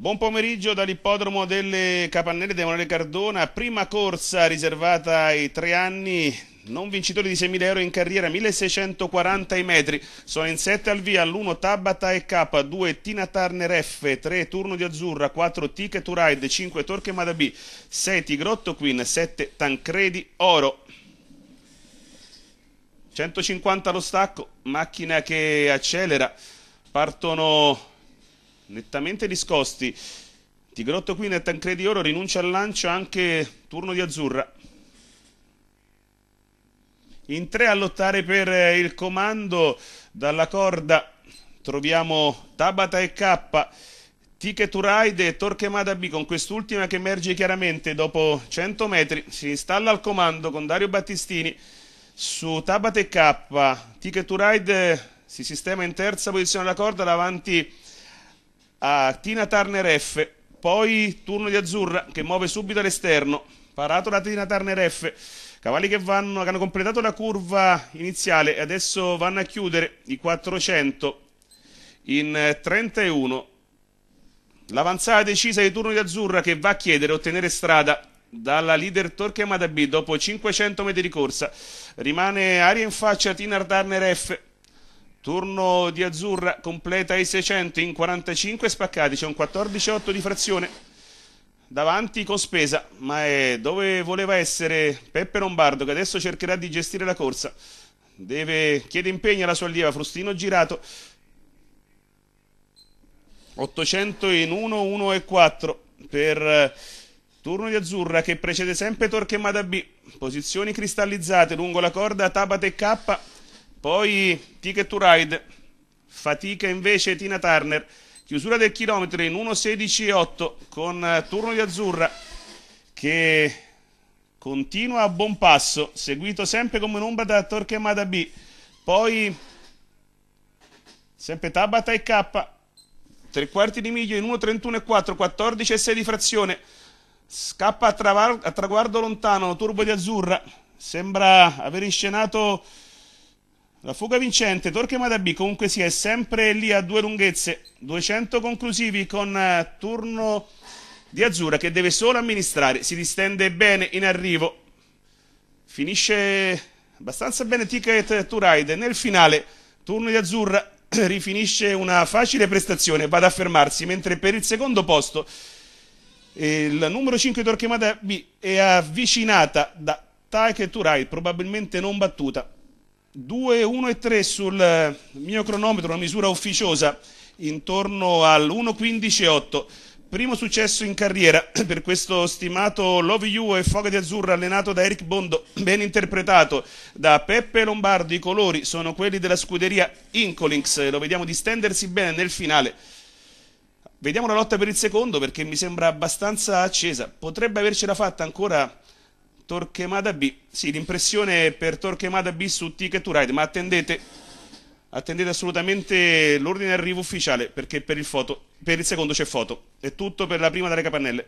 Buon pomeriggio dall'ippodromo delle Capannelle di Emanuele Cardona, prima corsa riservata ai tre anni, non vincitori di 6.000 euro in carriera, 1.640 i metri, sono in 7 al via, all'1 Tabata e K, 2 Tina Turner F, 3 Turno di Azzurra, 4 Ticket to Ride, 5 Torque Madabi, 6 Tigrotto Queen, 7 Tancredi Oro. 150 lo stacco, macchina che accelera, partono nettamente discosti. Tigrotto qui e Tancredi Oro rinuncia al lancio anche turno di Azzurra. In tre a lottare per eh, il comando dalla corda troviamo Tabata e K. Ticket to Ride e Torquemada B con quest'ultima che emerge chiaramente dopo 100 metri, si installa al comando con Dario Battistini su Tabata e K, Ticket to Ride eh, si sistema in terza posizione alla corda davanti a Tina Turner F, poi turno di Azzurra che muove subito all'esterno, parato da Tina Turner F. Cavalli che, vanno, che hanno completato la curva iniziale e adesso vanno a chiudere i 400 in 31. L'avanzata decisa di turno di Azzurra che va a chiedere ottenere strada dalla leader Torquemada B dopo 500 metri di corsa. Rimane aria in faccia Tina Turner F Turno di Azzurra, completa i 600 in 45 spaccati, c'è un 14-8 di frazione. Davanti con spesa, ma è dove voleva essere Peppe Lombardo che adesso cercherà di gestire la corsa. Deve, chiede impegno alla sua allieva, Frustino girato. 800 in 1, 1 e 4 per eh, turno di Azzurra che precede sempre Torquemada B. Posizioni cristallizzate lungo la corda Tabate K poi Ticket to Ride, fatica invece Tina Turner, chiusura del chilometro in 1.16.8 con eh, turno di Azzurra che continua a buon passo, seguito sempre come un'ombra da Torquemada B. Poi sempre Tabata e K, tre quarti di miglio in 1.31.4, 14 e 6 di frazione. Scappa a, a traguardo lontano, turbo di Azzurra. Sembra aver inscenato la fuga vincente Torquemada B comunque si è sempre lì a due lunghezze, 200 conclusivi con eh, turno di Azzurra che deve solo amministrare, si distende bene in arrivo, finisce abbastanza bene Ticket to Ride, nel finale turno di Azzurra rifinisce una facile prestazione, va ad affermarsi, mentre per il secondo posto il numero 5 Torquemada B è avvicinata da Ticket to Ride, probabilmente non battuta. 2, 1 e 3 sul eh, mio cronometro, una misura ufficiosa, intorno all'1.15.8. Primo successo in carriera per questo stimato Love You e Foga di Azzurro allenato da Eric Bondo, ben interpretato da Peppe Lombardo. I colori sono quelli della scuderia Incolinks, lo vediamo distendersi bene nel finale. Vediamo la lotta per il secondo perché mi sembra abbastanza accesa. Potrebbe avercela fatta ancora Torquemada B. Sì, l'impressione per Torquemada B su Ticket to Ride, ma attendete, attendete assolutamente l'ordine di arrivo ufficiale perché per il, foto, per il secondo c'è foto. È tutto per la prima dalle capannelle.